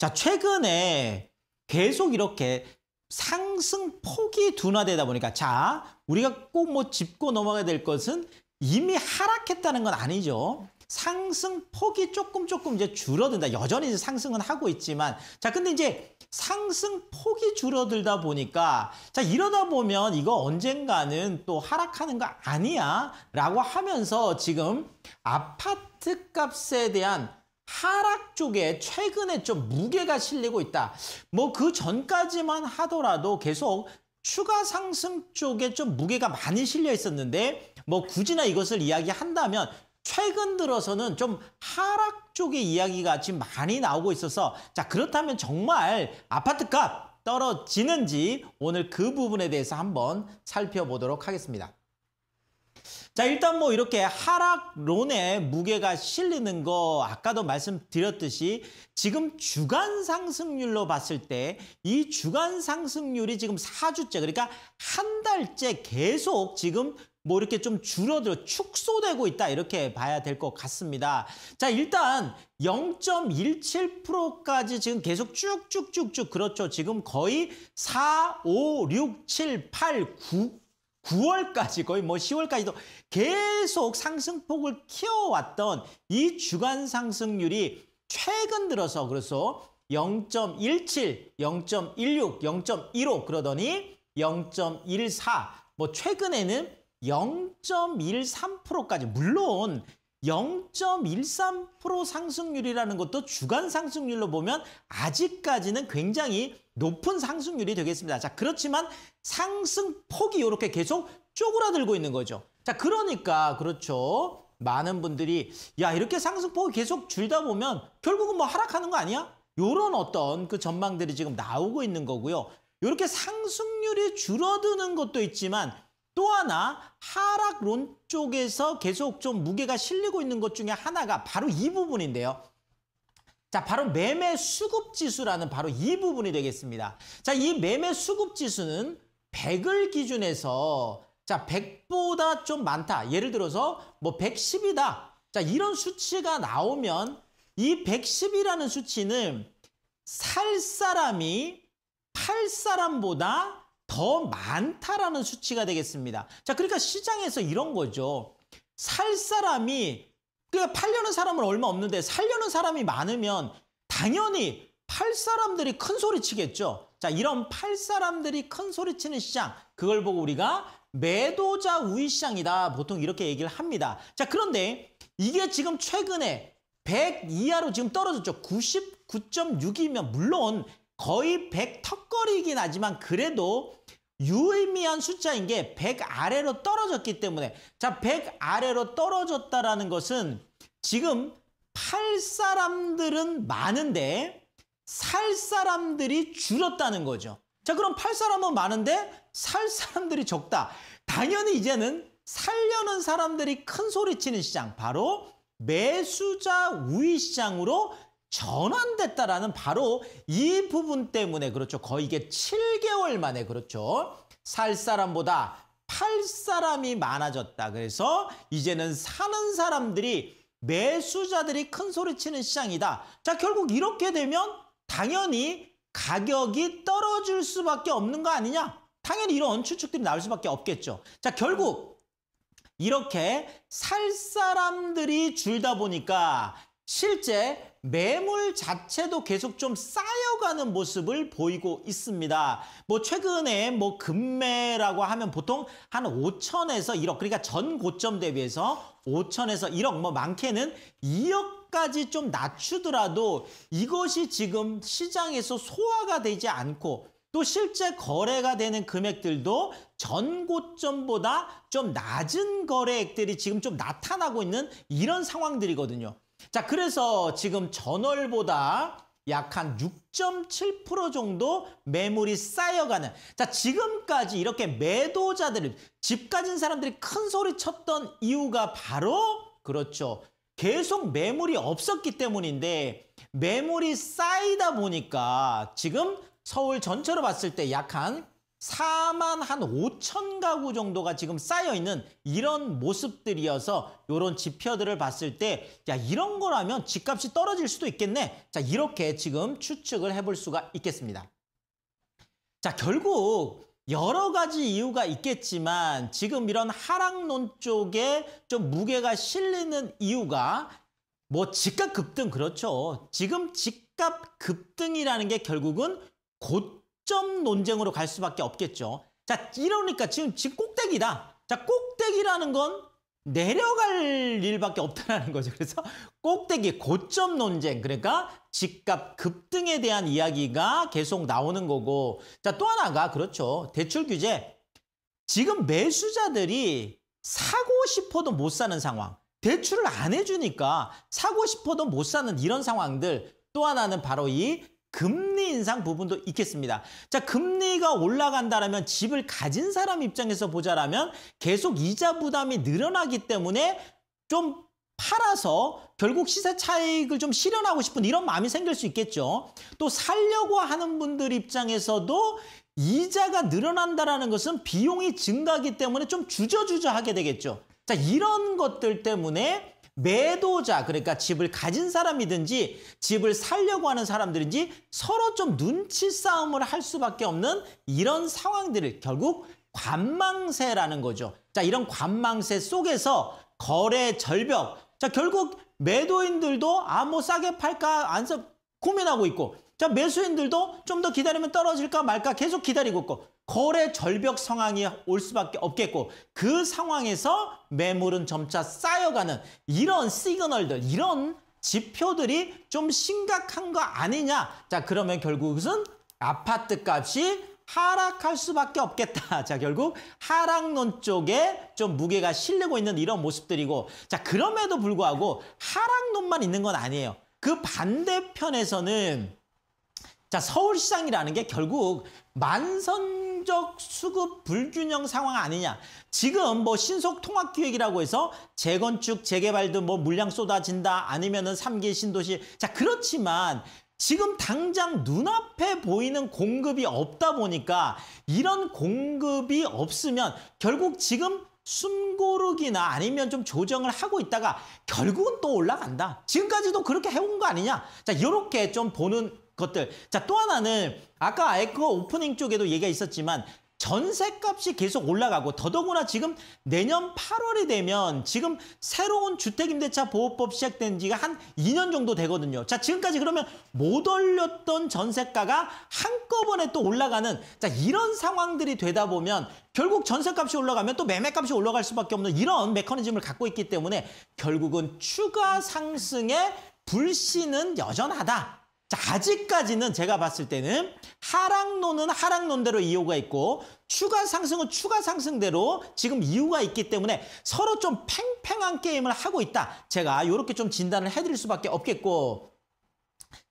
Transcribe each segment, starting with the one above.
자, 최근에 계속 이렇게 상승 폭이 둔화되다 보니까 자, 우리가 꼭 뭐 짚고 넘어가야 될 것은 이미 하락했다는 건 아니죠. 상승 폭이 조금 조금 이제 줄어든다. 여전히 상승은 하고 있지만 자, 근데 이제 상승 폭이 줄어들다 보니까 자, 이러다 보면 이거 언젠가는 또 하락하는 거 아니야라고 하면서 지금 아파트 값에 대한 하락 쪽에 최근에 좀 무게가 실리고 있다. 뭐 그 전까지만 하더라도 계속 추가 상승 쪽에 좀 무게가 많이 실려 있었는데 뭐 굳이나 이것을 이야기한다면 최근 들어서는 좀 하락 쪽의 이야기가 지금 많이 나오고 있어서 자 그렇다면 정말 아파트값 떨어지는지 오늘 그 부분에 대해서 한번 살펴보도록 하겠습니다. 자 일단 뭐 이렇게 하락론에 무게가 실리는 거 아까도 말씀드렸듯이 지금 주간 상승률로 봤을 때 이 주간 상승률이 지금 4주째 그러니까 한 달째 계속 지금 뭐 이렇게 좀 줄어들어 축소되고 있다 이렇게 봐야 될 것 같습니다. 자 일단 0.17%까지 지금 계속 쭉쭉쭉쭉 그렇죠. 지금 거의 4, 5, 6, 7, 8, 9 9월까지 거의 뭐 10월까지도 계속 상승폭을 키워왔던 이 주간 상승률이 최근 들어서 그래서 0.17, 0.16, 0.15 그러더니 0.14, 뭐 최근에는 0.13%까지 물론 0.13% 상승률이라는 것도 주간 상승률로 보면 아직까지는 굉장히 높은 상승률이 되겠습니다. 자, 그렇지만 상승폭이 이렇게 계속 쪼그라들고 있는 거죠. 자, 그러니까 그렇죠. 많은 분들이 야, 이렇게 상승폭이 계속 줄다 보면 결국은 뭐 하락하는 거 아니야? 요런 어떤 그 전망들이 지금 나오고 있는 거고요. 이렇게 상승률이 줄어드는 것도 있지만 또 하나 하락론 쪽에서 계속 좀 무게가 실리고 있는 것 중에 하나가 바로 이 부분인데요. 자, 바로 매매 수급 지수라는 바로 이 부분이 되겠습니다. 자, 이 매매 수급 지수는 100을 기준해서 자, 100보다 좀 많다. 예를 들어서 뭐 110이다. 자, 이런 수치가 나오면 이 110이라는 수치는 살 사람이 팔 사람보다 더 많다라는 수치가 되겠습니다. 자, 그러니까 시장에서 이런 거죠. 살 사람이 그러니까 팔려는 사람은 얼마 없는데 살려는 사람이 많으면 당연히 팔 사람들이 큰 소리 치겠죠. 자, 이런 팔 사람들이 큰 소리 치는 시장. 그걸 보고 우리가 매도자 우위 시장이다. 보통 이렇게 얘기를 합니다. 자, 그런데 이게 지금 최근에 100 이하로 지금 떨어졌죠. 99.6이면 물론 거의 100 턱걸이긴 하지만 그래도 유의미한 숫자인 게 100 아래로 떨어졌기 때문에 자, 100 아래로 떨어졌다라는 것은 지금 팔 사람들은 많은데 살 사람들이 줄었다는 거죠. 자, 그럼 팔 사람은 많은데 살 사람들이 적다. 당연히 이제는 살려는 사람들이 큰 소리치는 시장, 바로 매수자 우위 시장으로 전환됐다라는 바로 이 부분 때문에 그렇죠. 거의 이게 7개월 만에 그렇죠. 살 사람보다 팔 사람이 많아졌다. 그래서 이제는 사는 사람들이 매수자들이 큰 소리치는 시장이다. 자, 결국 이렇게 되면 당연히 가격이 떨어질 수밖에 없는 거 아니냐? 당연히 이런 추측들이 나올 수밖에 없겠죠. 자, 결국 이렇게 살 사람들이 줄다 보니까 실제 매물 자체도 계속 좀 쌓여가는 모습을 보이고 있습니다. 뭐 최근에 뭐 금매라고 하면 보통 한 5천에서 1억 그러니까 전 고점 대비해서 5천에서 1억 뭐 많게는 2억 까지 좀 낮추더라도 이것이 지금 시장에서 소화가 되지 않고 또 실제 거래가 되는 금액들도 전 고점보다 좀 낮은 거래액들이 지금 좀 나타나고 있는 이런 상황들이거든요. 자, 그래서 지금 전월보다 약 한 6.7% 정도 매물이 쌓여가는 자 지금까지 이렇게 매도자들을 집 가진 사람들이 큰 소리 쳤던 이유가 바로 그렇죠. 계속 매물이 없었기 때문인데 매물이 쌓이다 보니까 지금 서울 전체로 봤을 때약한 4만 한 5천 가구 정도가 지금 쌓여 있는 이런 모습들이어서 이런 지표들을 봤을 때 야 이런 거라면 집값이 떨어질 수도 있겠네. 자 이렇게 지금 추측을 해볼 수가 있겠습니다. 자 결국 여러 가지 이유가 있겠지만 지금 이런 하락론 쪽에 좀 무게가 실리는 이유가 뭐 집값 급등 그렇죠. 지금 집값 급등이라는 게 결국은 곧 시점 논쟁으로 갈 수밖에 없겠죠. 자, 이러니까 지금, 지금 꼭대기다. 자, 꼭대기라는 건 내려갈 일밖에 없다는 거죠. 그래서 꼭대기 고점 논쟁, 그러니까 집값 급등에 대한 이야기가 계속 나오는 거고 자, 또 하나가 그렇죠. 대출 규제. 지금 매수자들이 사고 싶어도 못 사는 상황. 대출을 안 해주니까 사고 싶어도 못 사는 이런 상황들. 또 하나는 바로 이 금리 인상 부분도 있겠습니다. 자, 금리가 올라간다라면 집을 가진 사람 입장에서 보자라면 계속 이자 부담이 늘어나기 때문에 좀 팔아서 결국 시세 차익을 좀 실현하고 싶은 이런 마음이 생길 수 있겠죠. 또 살려고 하는 분들 입장에서도 이자가 늘어난다라는 것은 비용이 증가하기 때문에 좀 주저주저하게 되겠죠. 자, 이런 것들 때문에 매도자 그러니까 집을 가진 사람이든지 집을 살려고 하는 사람들인지 서로 좀 눈치 싸움을 할 수밖에 없는 이런 상황들을 결국 관망세라는 거죠. 자, 이런 관망세 속에서 거래 절벽. 자, 결국 매도인들도 아뭐 싸게 팔까 안서 고민하고 있고 자 매수인들도 좀 더 기다리면 떨어질까 말까 계속 기다리고 있고 거래 절벽 상황이 올 수밖에 없겠고 그 상황에서 매물은 점차 쌓여가는 이런 시그널들, 이런 지표들이 좀 심각한 거 아니냐. 자, 그러면 결국 그것은 아파트 값이 하락할 수밖에 없겠다. 자, 결국 하락론 쪽에 좀 무게가 실리고 있는 이런 모습들이고 자, 그럼에도 불구하고 하락론만 있는 건 아니에요. 그 반대편에서는 자, 서울시장이라는 게 결국 만선적 수급 불균형 상황 아니냐. 지금 뭐 신속 통합 기획이라고 해서 재건축, 재개발도 뭐 물량 쏟아진다 아니면은 삼기 신도시. 자, 그렇지만 지금 당장 눈앞에 보이는 공급이 없다 보니까 이런 공급이 없으면 결국 지금 숨고르기나 아니면 좀 조정을 하고 있다가 결국은 또 올라간다. 지금까지도 그렇게 해온 거 아니냐. 자, 이렇게 좀 보는 것들. 자, 또 하나는 아까 에코 오프닝 쪽에도 얘기가 있었지만 전세값이 계속 올라가고 더더구나 지금 내년 8월이 되면 지금 새로운 주택임대차 보호법 시작된 지가 한 2년 정도 되거든요. 자 지금까지 그러면 못 올렸던 전세가가 한꺼번에 또 올라가는 자 이런 상황들이 되다 보면 결국 전세값이 올라가면 또 매매값이 올라갈 수밖에 없는 이런 메커니즘을 갖고 있기 때문에 결국은 추가 상승의 불씨는 여전하다. 자, 아직까지는 제가 봤을 때는 하락론은 하락론대로 이유가 있고 추가 상승은 추가 상승대로 지금 이유가 있기 때문에 서로 좀 팽팽한 게임을 하고 있다. 제가 이렇게 좀 진단을 해드릴 수밖에 없겠고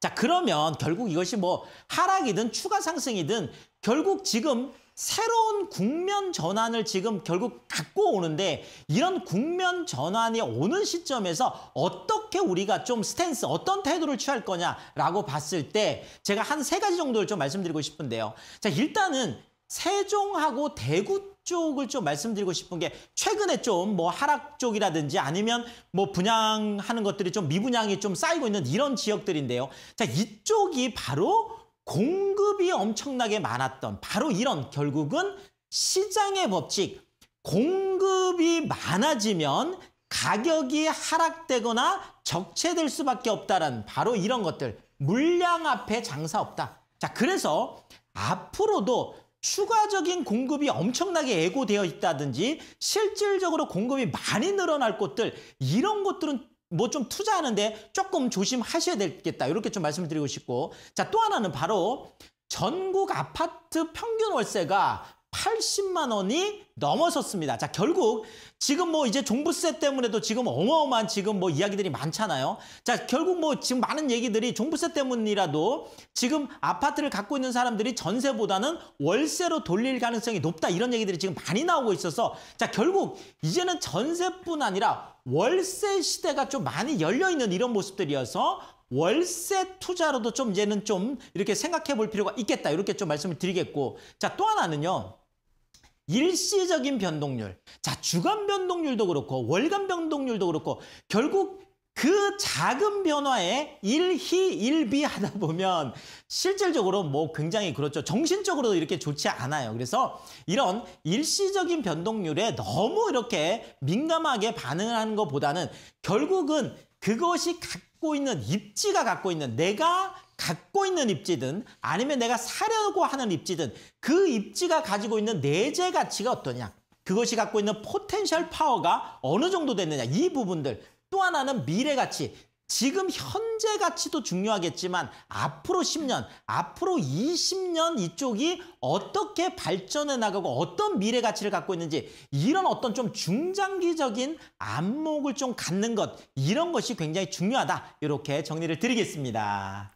자 그러면 결국 이것이 뭐 하락이든 추가 상승이든 결국 지금 새로운 국면 전환을 지금 결국 갖고 오는데 이런 국면 전환이 오는 시점에서 어떻게 우리가 좀 스탠스, 어떤 태도를 취할 거냐라고 봤을 때 제가 한 세 가지 정도를 좀 말씀드리고 싶은데요. 자, 일단은 세종하고 대구 쪽을 좀 말씀드리고 싶은 게 최근에 좀 뭐 하락 쪽이라든지 아니면 뭐 분양하는 것들이 좀 미분양이 좀 쌓이고 있는 이런 지역들인데요. 자, 이쪽이 바로 공급이 엄청나게 많았던 바로 이런 결국은 시장의 법칙 공급이 많아지면 가격이 하락되거나 적체될 수밖에 없다는 바로 이런 것들 물량 앞에 장사 없다. 자 그래서 앞으로도 추가적인 공급이 엄청나게 예고되어 있다든지 실질적으로 공급이 많이 늘어날 곳들 이런 것들은 뭐좀 투자하는데 조금 조심하셔야 되겠다. 이렇게 좀 말씀을 드리고 싶고. 자, 또 하나는 바로 전국 아파트 평균 월세가 80만 원이 넘어섰습니다. 자, 결국 지금 뭐 이제 종부세 때문에도 지금 어마어마한 지금 뭐 이야기들이 많잖아요. 자, 결국 뭐 지금 많은 얘기들이 종부세 때문이라도 지금 아파트를 갖고 있는 사람들이 전세보다는 월세로 돌릴 가능성이 높다 이런 얘기들이 지금 많이 나오고 있어서 자, 결국 이제는 전세뿐 아니라 월세 시대가 좀 많이 열려 있는 이런 모습들이어서 월세 투자로도 좀 얘는 좀 이렇게 생각해 볼 필요가 있겠다. 이렇게 좀 말씀을 드리겠고. 자, 또 하나는요. 일시적인 변동률. 자, 주간 변동률도 그렇고 월간 변동률도 그렇고 결국 그 작은 변화에 일희일비 하다 보면 실질적으로 뭐 굉장히 그렇죠. 정신적으로도 이렇게 좋지 않아요. 그래서 이런 일시적인 변동률에 너무 이렇게 민감하게 반응을 하는 것보다는 결국은 그것이 갖고 있는 입지가 갖고 있는 내가 갖고 있는 입지든 아니면 내가 사려고 하는 입지든 그 입지가 가지고 있는 내재 가치가 어떠냐 그것이 갖고 있는 포텐셜 파워가 어느 정도 됐느냐 이 부분들 또 하나는 미래 가치 지금 현재 가치도 중요하겠지만 앞으로 10년, 앞으로 20년 이쪽이 어떻게 발전해 나가고 어떤 미래 가치를 갖고 있는지 이런 어떤 좀 중장기적인 안목을 좀 갖는 것 이런 것이 굉장히 중요하다 이렇게 정리를 드리겠습니다.